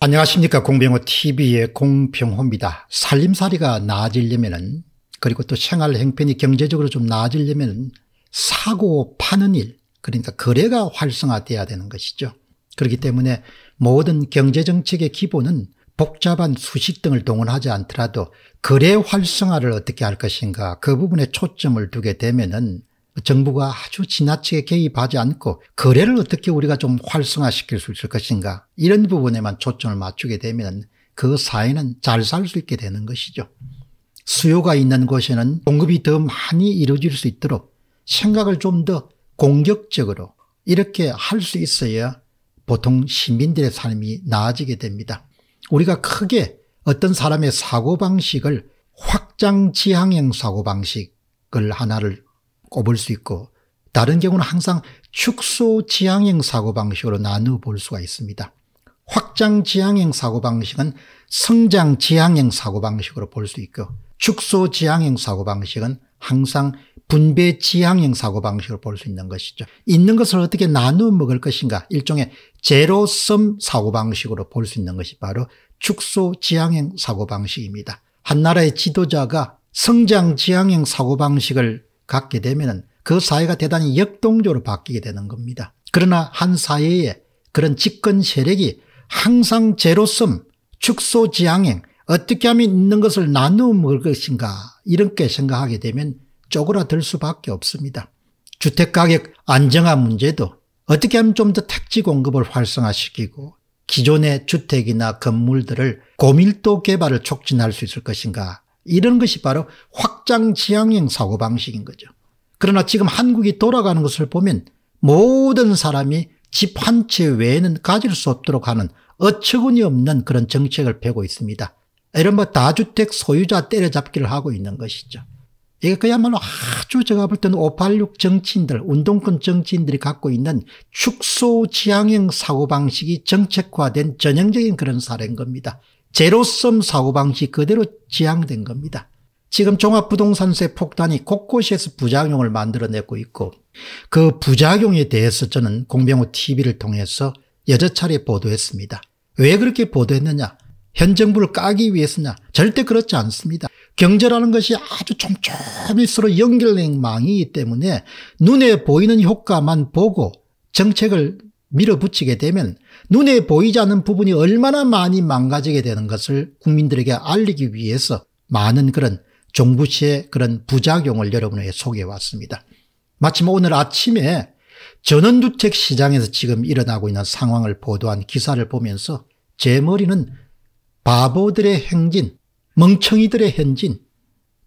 안녕하십니까 공병호 tv의 공병호입니다. 살림살이가 나아지려면 그리고 또 생활 행편이 경제적으로 좀 나아지려면 사고 파는 일 그러니까 거래가 활성화돼야 되는 것이죠. 그렇기 때문에 모든 경제정책의 기본은 복잡한 수식 등을 동원하지 않더라도 거래 활성화를 어떻게 할 것인가 그 부분에 초점을 두게 되면 은 정부가 아주 지나치게 개입하지 않고 거래를 어떻게 우리가 좀 활성화시킬 수 있을 것인가 이런 부분에만 초점을 맞추게 되면 그 사회는 잘 살 수 있게 되는 것이죠. 수요가 있는 곳에는 공급이 더 많이 이루어질 수 있도록 생각을 좀 더 공격적으로 이렇게 할 수 있어야 보통 시민들의 삶이 나아지게 됩니다. 우리가 크게 어떤 사람의 사고방식을 확장 지향형 사고방식을 하나를 꼽을 수 있고 다른 경우는 항상 축소 지향형 사고방식으로 나누어 볼 수가 있습니다. 확장 지향형 사고방식은 성장 지향형 사고방식으로 볼 수 있고 축소 지향형 사고방식은 항상 분배 지향형 사고방식으로 볼 수 있는 것이죠. 있는 것을 어떻게 나누어 먹을 것인가 일종의 제로섬 사고방식으로 볼 수 있는 것이 바로 축소 지향형 사고방식입니다. 한 나라의 지도자가 성장 지향형 사고방식을 갖게 되면 그 사회가 대단히 역동적으로 바뀌게 되는 겁니다. 그러나 한 사회에 그런 집권 세력이 항상 제로섬, 축소지향행, 어떻게 하면 있는 것을 나누어 먹을 것인가 이렇게 생각하게 되면 쪼그라들 수밖에 없습니다. 주택가격 안정화 문제도 어떻게 하면 좀 더 택지 공급을 활성화시키고 기존의 주택이나 건물들을 고밀도 개발을 촉진할 수 있을 것인가 이런 것이 바로 확장지향형 사고방식인 거죠. 그러나 지금 한국이 돌아가는 것을 보면 모든 사람이 집 한 채 외에는 가질 수 없도록 하는 어처구니 없는 그런 정책을 펴고 있습니다. 이른바 다주택 소유자 때려잡기를 하고 있는 것이죠. 이게 그야말로 아주 제가 볼 때는 586 정치인들, 운동권 정치인들이 갖고 있는 축소 지향형 사고방식이 정책화된 전형적인 그런 사례인 겁니다. 제로섬 사고방식 그대로 지향된 겁니다. 지금 종합부동산세 폭탄이 곳곳에서 부작용을 만들어내고 있고 그 부작용에 대해서 저는 공병호 TV를 통해서 여러 차례 보도했습니다. 왜 그렇게 보도했느냐? 현 정부를 까기 위해서냐? 절대 그렇지 않습니다. 경제라는 것이 아주 촘촘히 서로 연결된 망이기 때문에 눈에 보이는 효과만 보고 정책을 밀어붙이게 되면 눈에 보이지 않는 부분이 얼마나 많이 망가지게 되는 것을 국민들에게 알리기 위해서 많은 그런 종부시의 그런 부작용을 여러분에게 소개해 왔습니다. 마침 오늘 아침에 전원주택 시장에서 지금 일어나고 있는 상황을 보도한 기사를 보면서 제 머리는 바보들의 행진, 멍청이들의 행진,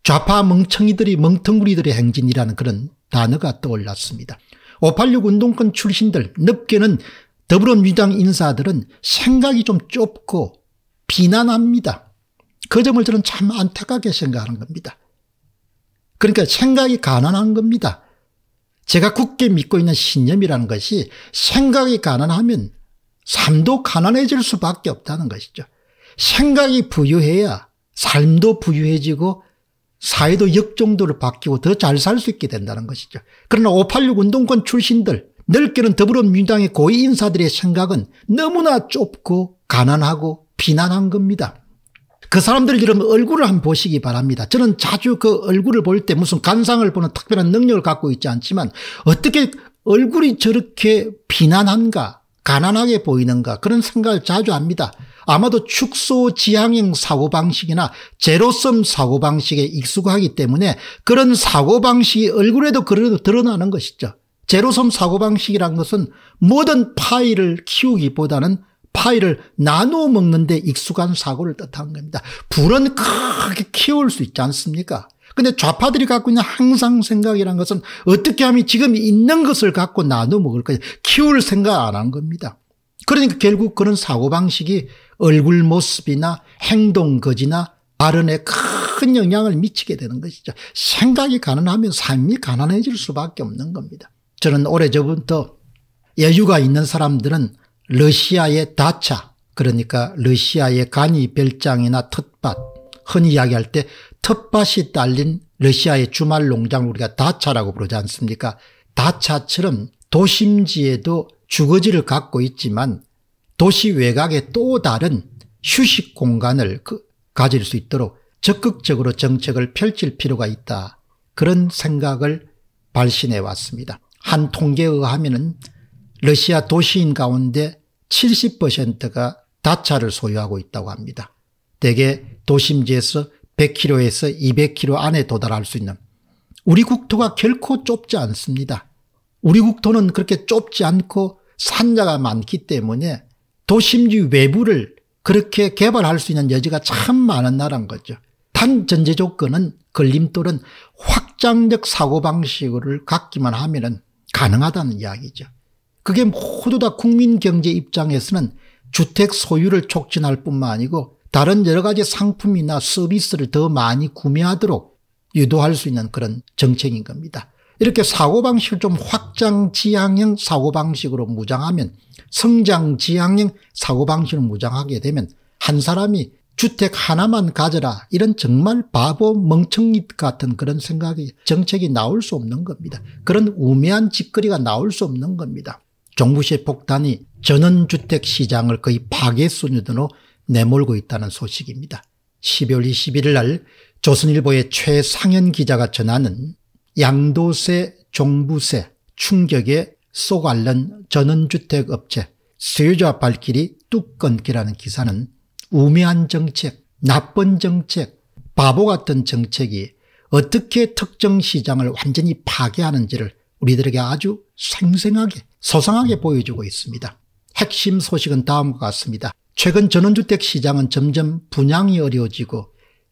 좌파 멍청이들이 멍텅구리들의 행진이라는 그런 단어가 떠올랐습니다. 586 운동권 출신들 늦게는 더불어민주당 인사들은 생각이 좀 좁고 비난합니다. 그 점을 저는 참 안타깝게 생각하는 겁니다. 그러니까 생각이 가난한 겁니다. 제가 굳게 믿고 있는 신념이라는 것이 생각이 가난하면 삶도 가난해질 수밖에 없다는 것이죠. 생각이 부유해야 삶도 부유해지고 사회도 역정도를 바뀌고 더 잘 살 수 있게 된다는 것이죠. 그러나 586 운동권 출신들 넓게는 더불어민주당의 고위 인사들의 생각은 너무나 좁고 가난하고 비난한 겁니다. 그 사람들 이름 얼굴을 한번 보시기 바랍니다. 저는 자주 그 얼굴을 볼 때 무슨 간상을 보는 특별한 능력을 갖고 있지 않지만 어떻게 얼굴이 저렇게 비난한가 가난하게 보이는가 그런 생각을 자주 합니다. 아마도 축소 지향형 사고방식이나 제로섬 사고방식에 익숙하기 때문에 그런 사고방식이 얼굴에도 그래도 드러나는 것이죠. 제로섬 사고방식이란 것은 모든 파이를 키우기보다는 파이를 나누어 먹는 데 익숙한 사고를 뜻하는 겁니다. 불은 크게 키울 수 있지 않습니까? 근데 좌파들이 갖고 있는 항상 생각이란 것은 어떻게 하면 지금 있는 것을 갖고 나눠 먹을 거냐. 키울 생각 안 한 겁니다. 그러니까 결국 그런 사고방식이 얼굴 모습이나 행동 거지나 발언에 큰 영향을 미치게 되는 것이죠. 생각이 가난하면 삶이 가난해질 수밖에 없는 겁니다. 저는 오래전부터 여유가 있는 사람들은 러시아의 다차 그러니까 러시아의 간이 별장이나 텃밭 흔히 이야기할 때 텃밭이 딸린 러시아의 주말 농장 우리가 다차라고 부르지 않습니까 다차처럼 도심지에도 주거지를 갖고 있지만 도시 외곽에또 다른 휴식 공간을 그, 가질 수 있도록 적극적으로 정책을 펼칠 필요가 있다. 그런 생각을 발신해 왔습니다. 한 통계에 의하면 러시아 도시인 가운데 70%가 다차를 소유하고 있다고 합니다. 대개 도심지에서 100km에서 200km 안에 도달할 수 있는 우리 국토가 결코 좁지 않습니다. 우리 국토는 그렇게 좁지 않고 산자가 많기 때문에 도심지 외부를 그렇게 개발할 수 있는 여지가 참 많은 나라인 거죠. 단 전제 조건은 걸림돌은 확장적 사고방식을 갖기만 하면 가능하다는 이야기죠. 그게 모두 다 국민 경제 입장에서는 주택 소유를 촉진할 뿐만 아니고 다른 여러 가지 상품이나 서비스를 더 많이 구매하도록 유도할 수 있는 그런 정책인 겁니다. 이렇게 사고방식을 좀 확장지향형 사고방식으로 무장하면 성장지향형 사고방식을 무장하게 되면 한 사람이 주택 하나만 가져라 이런 정말 바보 멍청이 같은 그런 생각이 정책이 나올 수 없는 겁니다. 그런 우매한 짓거리가 나올 수 없는 겁니다. 종부세 폭탄이 전원주택 시장을 거의 파괴 수준으로 내몰고 있다는 소식입니다. 12월 21일 날 조선일보의 최상현 기자가 전하는 양도세, 종부세, 충격에 쏘갈른 전원주택업체, 수요자 발길이 뚝 끊기라는 기사는 우매한 정책, 나쁜 정책, 바보 같은 정책이 어떻게 특정 시장을 완전히 파괴하는지를 우리들에게 아주 생생하게 소상하게 보여주고 있습니다. 핵심 소식은 다음과 같습니다. 최근 전원주택 시장은 점점 분양이 어려워지고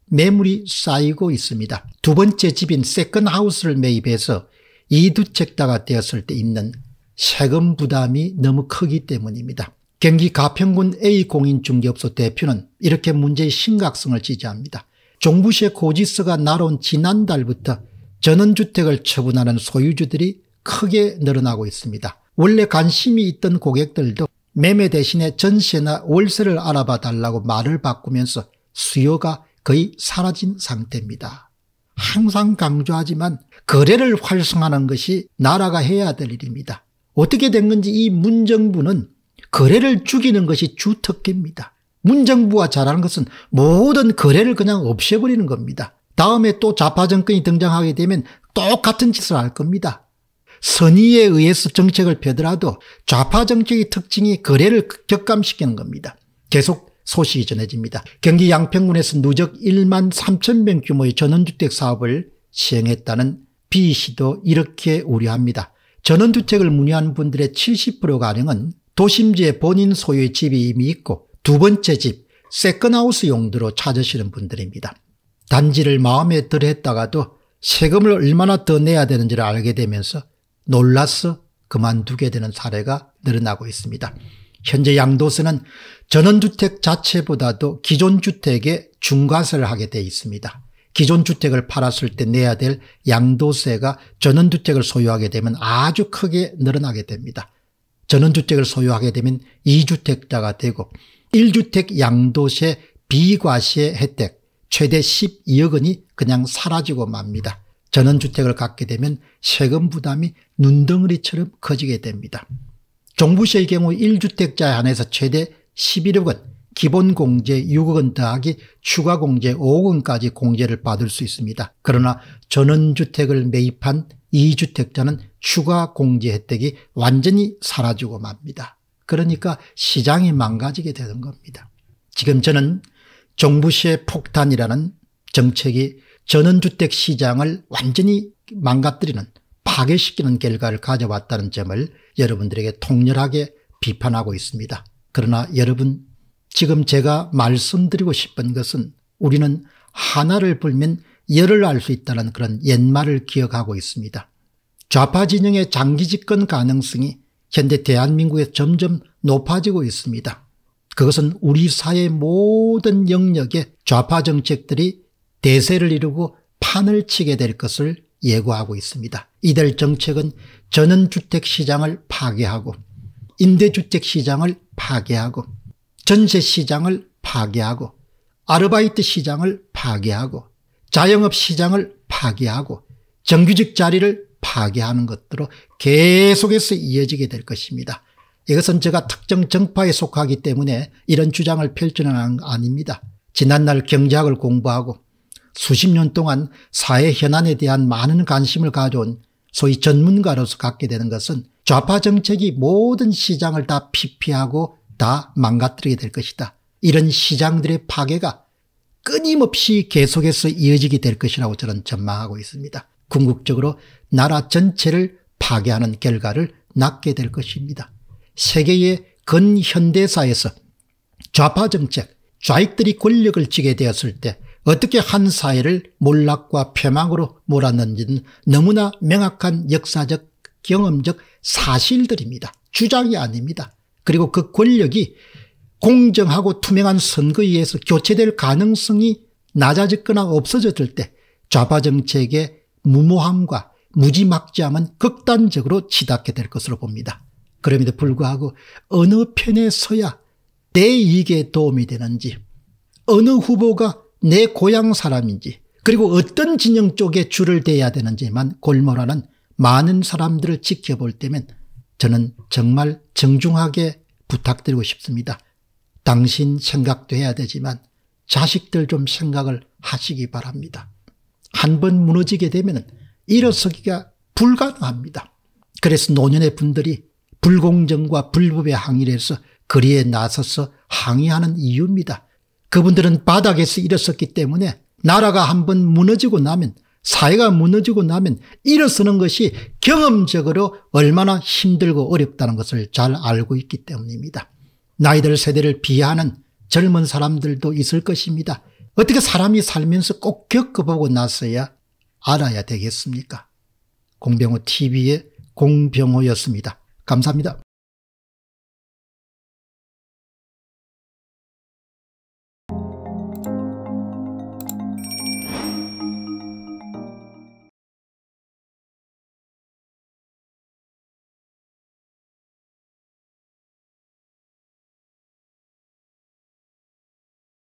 매물이 쌓이고 있습니다. 두 번째 집인 세컨하우스를 매입해서 이두택다가 되었을 때 있는 세금 부담이 너무 크기 때문입니다. 경기 가평군 A공인중개업소 대표는 이렇게 문제의 심각성을 지지합니다. 종부세 고지서가 날아온 지난달부터 전원주택을 처분하는 소유주들이 크게 늘어나고 있습니다. 원래 관심이 있던 고객들도 매매 대신에 전세나 월세를 알아봐 달라고 말을 바꾸면서 수요가 거의 사라진 상태입니다. 항상 강조하지만 거래를 활성화하는 것이 나라가 해야 될 일입니다. 어떻게 된 건지 이 문정부는 거래를 죽이는 것이 주특기입니다. 문정부가 잘하는 것은 모든 거래를 그냥 없애버리는 겁니다. 다음에 또 좌파 정권이 등장하게 되면 똑같은 짓을 할 겁니다. 선의에 의해서 정책을 펴더라도 좌파 정책의 특징이 거래를 격감시키는 겁니다. 계속 소식이 전해집니다. 경기 양평군에서 누적 1만 3천 명 규모의 전원주택 사업을 시행했다는 B시도 이렇게 우려합니다. 전원주택을 문의한 분들의 70% 가량은 도심지에 본인 소유의 집이 이미 있고 두 번째 집, 세컨하우스 용도로 찾으시는 분들입니다. 단지를 마음에 들 했다가도 세금을 얼마나 더 내야 되는지를 알게 되면서 놀라서 그만두게 되는 사례가 늘어나고 있습니다. 현재 양도세는 전원주택 자체보다도 기존 주택에 중과세를 하게 돼 있습니다. 기존 주택을 팔았을 때 내야 될 양도세가 전원주택을 소유하게 되면 아주 크게 늘어나게 됩니다. 전원주택을 소유하게 되면 2주택자가 되고 1주택 양도세 비과세 혜택 최대 12억 원이 그냥 사라지고 맙니다. 전원주택을 갖게 되면 세금 부담이 눈덩어리처럼 커지게 됩니다. 종부세의 경우 1주택자에 한해서 최대 11억 은 기본 공제 6억 은 더하기 추가 공제 5억 원까지 공제를 받을 수 있습니다. 그러나 전원주택을 매입한 이주택자는 추가 공제 혜택이 완전히 사라지고 맙니다. 그러니까 시장이 망가지게 되는 겁니다. 지금 저는 정부시의 폭탄이라는 정책이 전원주택 시장을 완전히 망가뜨리는 파괴시키는 결과를 가져왔다는 점을 여러분들에게 통렬하게 비판하고 있습니다. 그러나 여러분 지금 제가 말씀드리고 싶은 것은 우리는 하나를 불면 열을 알 수 있다는 그런 옛말을 기억하고 있습니다. 좌파 진영의 장기 집권 가능성이 현대 대한민국에 점점 높아지고 있습니다. 그것은 우리 사회 모든 영역에 좌파 정책들이 대세를 이루고 판을 치게 될 것을 예고하고 있습니다. 이들 정책은 전원주택 시장을 파괴하고 임대주택 시장을 파괴하고 전세 시장을 파괴하고 아르바이트 시장을 파괴하고 자영업 시장을 파괴하고 정규직 자리를 파괴하는 것들로 계속해서 이어지게 될 것입니다. 이것은 제가 특정 정파에 속하기 때문에 이런 주장을 펼치는 건 아닙니다. 지난날 경제학을 공부하고 수십 년 동안 사회 현안에 대한 많은 관심을 가져온 소위 전문가로서 갖게 되는 것은 좌파 정책이 모든 시장을 다 피폐하고 다 망가뜨리게 될 것이다. 이런 시장들의 파괴가 끊임없이 계속해서 이어지게 될 것이라고 저는 전망하고 있습니다. 궁극적으로 나라 전체를 파괴하는 결과를 낳게 될 것입니다. 세계의 근현대사에서 좌파 정책, 좌익들이 권력을 쥐게 되었을 때 어떻게 한 사회를 몰락과 폐망으로 몰았는지는 너무나 명확한 역사적 경험적 사실들입니다. 주장이 아닙니다. 그리고 그 권력이 공정하고 투명한 선거에 의해서 교체될 가능성이 낮아졌거나 없어졌을 때 좌파 정책의 무모함과 무지막지함은 극단적으로 치닫게 될 것으로 봅니다. 그럼에도 불구하고 어느 편에 서야 내 이익에 도움이 되는지 어느 후보가 내 고향 사람인지 그리고 어떤 진영 쪽에 줄을 대야 되는지만 골몰하는 많은 사람들을 지켜볼 때면 저는 정말 정중하게 부탁드리고 싶습니다. 당신 생각도 해야 되지만 자식들 좀 생각을 하시기 바랍니다. 한 번 무너지게 되면 일어서기가 불가능합니다. 그래서 노년의 분들이 불공정과 불법의 항의를 해서 거리에 나서서 항의하는 이유입니다. 그분들은 바닥에서 일어섰기 때문에 나라가 한 번 무너지고 나면 사회가 무너지고 나면 일어서는 것이 경험적으로 얼마나 힘들고 어렵다는 것을 잘 알고 있기 때문입니다. 나이들 세대를 비하하는 젊은 사람들도 있을 것입니다. 어떻게 사람이 살면서 꼭 겪어보고 나서야 알아야 되겠습니까? 공병호 TV의 공병호였습니다. 감사합니다.